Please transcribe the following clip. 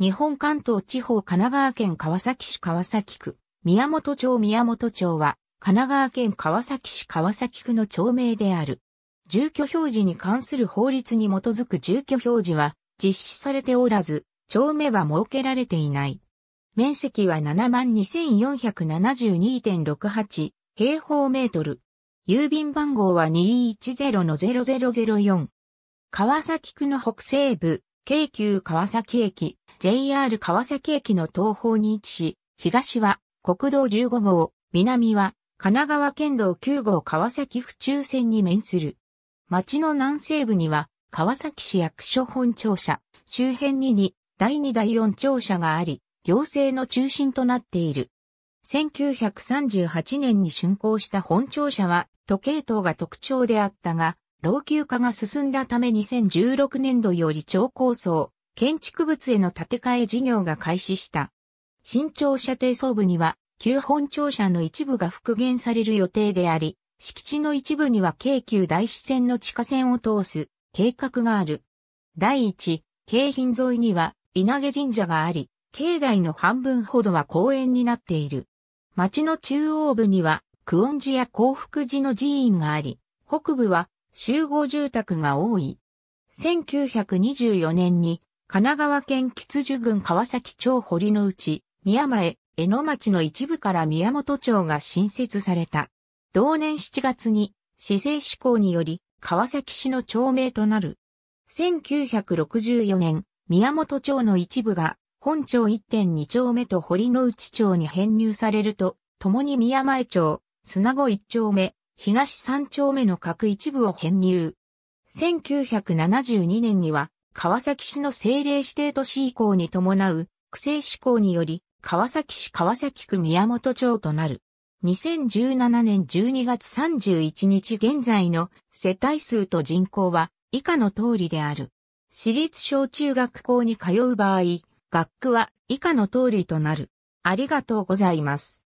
日本関東地方神奈川県川崎市川崎区、宮本町宮本町は、神奈川県川崎市川崎区の町名である。住居表示に関する法律に基づく住居表示は実施されておらず、町名は設けられていない。面積は72,472.68平方メートル。郵便番号は210-0004。川崎区の北西部、京急川崎駅、JR 川崎駅の東方に位置し、東は国道15号、南は神奈川県道9号川崎府中線に面する。町の南西部には川崎市役所本庁舎、周辺に2、第2第4庁舎があり、行政の中心となっている。1938年に竣工した本庁舎は、時計塔が特徴であったが、老朽化が進んだため2016年度より超高層、建築物への建て替え事業が開始した。新庁舎低層部には、旧本庁舎の一部が復元される予定であり、敷地の一部には京急大支線の地下線を通す計画がある。第一、京浜沿いには稲毛神社があり、境内の半分ほどは公園になっている。町の中央部には、久遠寺や幸福寺の寺院があり、北部は集合住宅が多い。1924年に神奈川県吉樹郡川崎町堀の内、宮前、江野町の一部から宮本町が新設された。同年7月に、市政施行により、川崎市の町名となる。1964年、宮本町の一部が、本町1.2丁目と堀之内町に編入されると、共に宮前町、砂子1丁目、東3丁目の各一部を編入。1972年には、川崎市の政令指定都市移行に伴う、区政施行により、川崎市川崎区宮本町となる。2017年12月31日現在の世帯数と人口は以下の通りである。私立小中学校に通う場合、学区は以下の通りとなる。ありがとうございます。